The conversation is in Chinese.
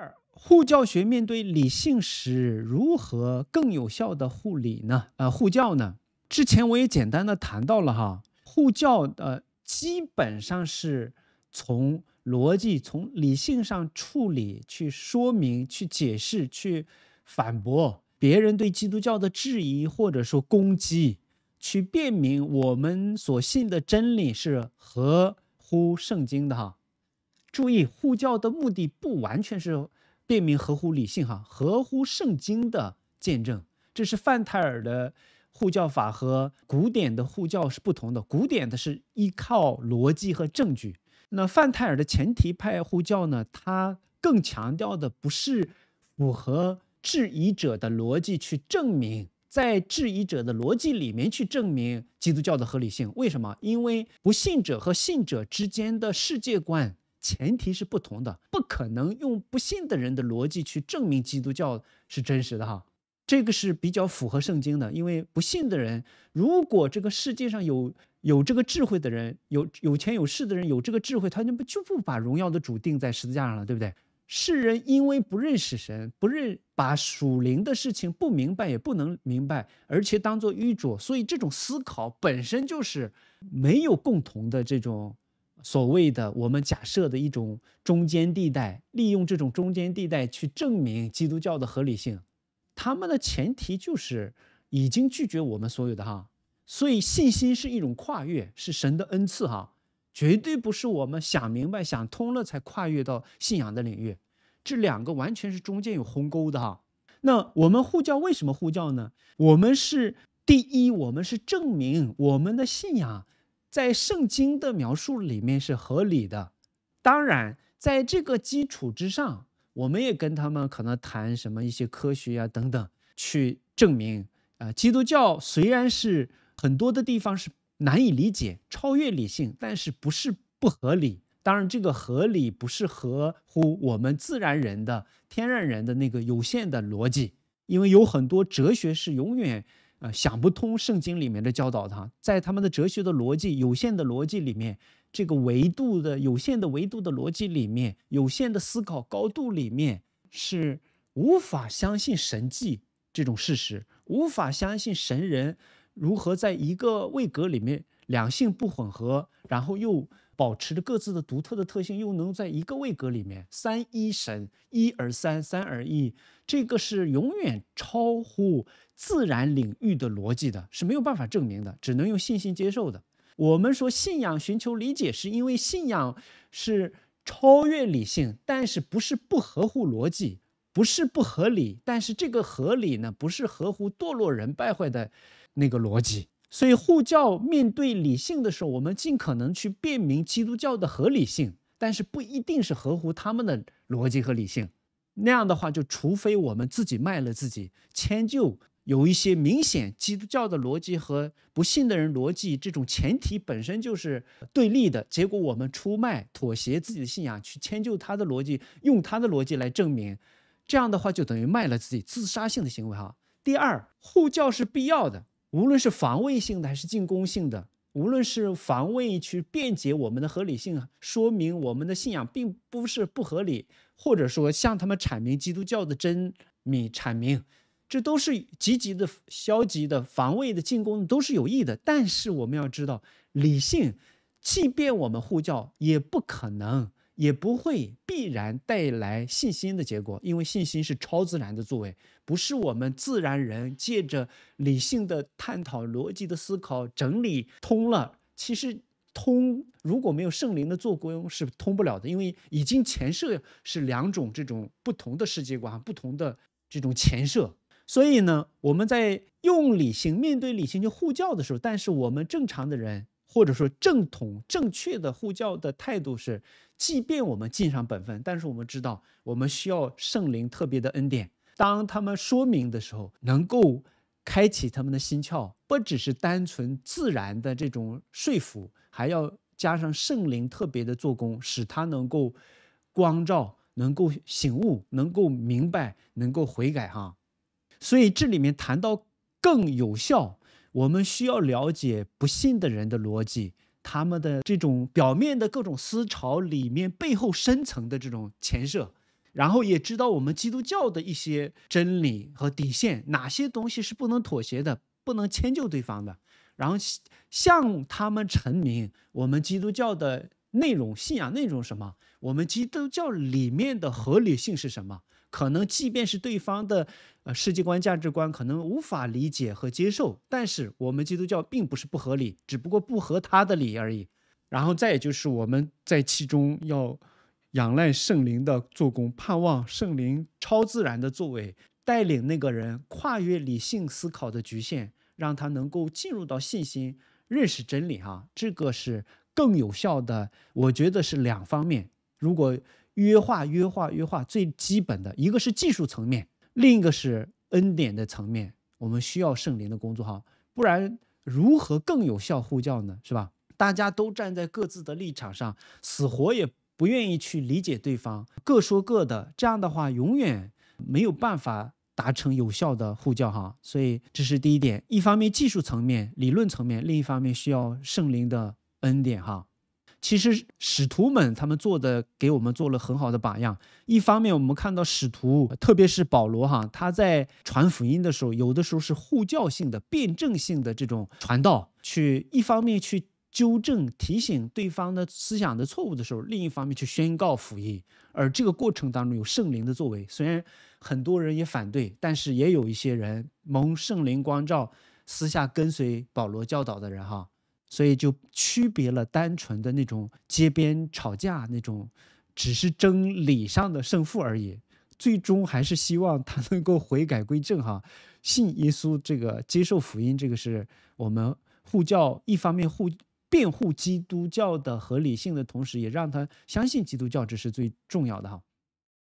二，护教学面对理性时，如何更有效的护理呢？呃，护教呢？之前我也简单的谈到了哈，护教呃，基本上是从逻辑、从理性上处理、去说明、去解释、去反驳别人对基督教的质疑或者说攻击，去辨明我们所信的真理是合乎圣经的哈。注意，护教的目的不完全是辨明合乎理性哈，合乎圣经的见证。这是范泰尔的护教法和古典的护教是不同的。古典的是依靠逻辑和证据，那范泰尔的前提派护教呢？他更强调的不是符合质疑者的逻辑去证明，在质疑者的逻辑里面去证明基督教的合理性。为什么？因为不信者和信者之间的世界观。前提是不同的，不可能用不信的人的逻辑去证明基督教是真实的哈。这个是比较符合圣经的，因为不信的人，如果这个世界上有有这个智慧的人，有有钱有势的人有这个智慧，他就不就不把荣耀的主定在十字架上了，对不对？世人因为不认识神，不认把属灵的事情不明白，也不能明白，而且当做愚拙，所以这种思考本身就是没有共同的这种。所谓的我们假设的一种中间地带，利用这种中间地带去证明基督教的合理性，他们的前提就是已经拒绝我们所有的哈，所以信心是一种跨越，是神的恩赐哈，绝对不是我们想明白想通了才跨越到信仰的领域，这两个完全是中间有鸿沟的哈。那我们护教为什么护教呢？我们是第一，我们是证明我们的信仰。在圣经的描述里面是合理的，当然，在这个基础之上，我们也跟他们可能谈什么一些科学呀等等，去证明啊。基督教虽然是很多的地方是难以理解、超越理性，但是不是不合理？当然，这个合理不是合乎我们自然人的、天然人的那个有限的逻辑，因为有很多哲学是永远。呃，想不通圣经里面的教导他在他们的哲学的逻辑、有限的逻辑里面，这个维度的有限的维度的逻辑里面，有限的思考高度里面，是无法相信神迹这种事实，无法相信神人如何在一个位格里面两性不混合，然后又保持着各自的独特的特性，又能在一个位格里面三一神，一而三，三而一，这个是永远超乎。自然领域的逻辑的是没有办法证明的，只能用信心接受的。我们说信仰寻求理解，是因为信仰是超越理性，但是不是不合乎逻辑，不是不合理。但是这个合理呢，不是合乎堕落人败坏的那个逻辑。所以护教面对理性的时候，我们尽可能去辨明基督教的合理性，但是不一定是合乎他们的逻辑和理性。那样的话，就除非我们自己卖了自己，迁就。有一些明显基督教的逻辑和不信的人逻辑，这种前提本身就是对立的。结果我们出卖、妥协自己的信仰，去迁就他的逻辑，用他的逻辑来证明，这样的话就等于卖了自己，自杀性的行为哈。第二，护教是必要的，无论是防卫性的还是进攻性的，无论是防卫去辩解我们的合理性，说明我们的信仰并不是不合理，或者说向他们阐明基督教的真理，阐明。这都是积极的、消极的、防卫的、进攻的，都是有益的。但是我们要知道，理性，即便我们呼叫，也不可能，也不会必然带来信心的结果，因为信心是超自然的作为，不是我们自然人借着理性的探讨、逻辑的思考整理通了。其实通如果没有圣灵的做工是通不了的，因为已经前设是两种这种不同的世界观、不同的这种前设。所以呢，我们在用理性面对理性去护教的时候，但是我们正常的人或者说正统正确的护教的态度是，即便我们尽上本分，但是我们知道我们需要圣灵特别的恩典。当他们说明的时候，能够开启他们的心窍，不只是单纯自然的这种说服，还要加上圣灵特别的做工，使他能够光照，能够醒悟，能够明白，能够悔改。哈。所以这里面谈到更有效，我们需要了解不信的人的逻辑，他们的这种表面的各种思潮里面背后深层的这种前设，然后也知道我们基督教的一些真理和底线，哪些东西是不能妥协的，不能迁就对方的，然后向他们陈明我们基督教的。内容信仰内容什么？我们基督教里面的合理性是什么？可能即便是对方的呃世界观价值观，可能无法理解和接受，但是我们基督教并不是不合理，只不过不合他的理而已。然后再就是我们在其中要仰赖圣灵的做工，盼望圣灵超自然的作为，带领那个人跨越理性思考的局限，让他能够进入到信心认识真理。哈，这个是。更有效的，我觉得是两方面。如果约化、约化、约化，最基本的一个是技术层面，另一个是恩典的层面。我们需要圣灵的工作，哈，不然如何更有效呼教呢？是吧？大家都站在各自的立场上，死活也不愿意去理解对方，各说各的，这样的话永远没有办法达成有效的呼叫哈。所以这是第一点。一方面技术层面、理论层面，另一方面需要圣灵的。恩典哈，其实使徒们他们做的给我们做了很好的榜样。一方面，我们看到使徒，特别是保罗哈，他在传福音的时候，有的时候是互教性的、辩证性的这种传道，去一方面去纠正、提醒对方的思想的错误的时候，另一方面去宣告福音。而这个过程当中有圣灵的作为，虽然很多人也反对，但是也有一些人蒙圣灵光照，私下跟随保罗教导的人哈。所以就区别了单纯的那种街边吵架那种，只是争理上的胜负而已。最终还是希望他能够悔改归正哈，信耶稣这个，接受福音这个是我们护教一方面护辩护基督教的合理性的同时，也让他相信基督教，这是最重要的哈。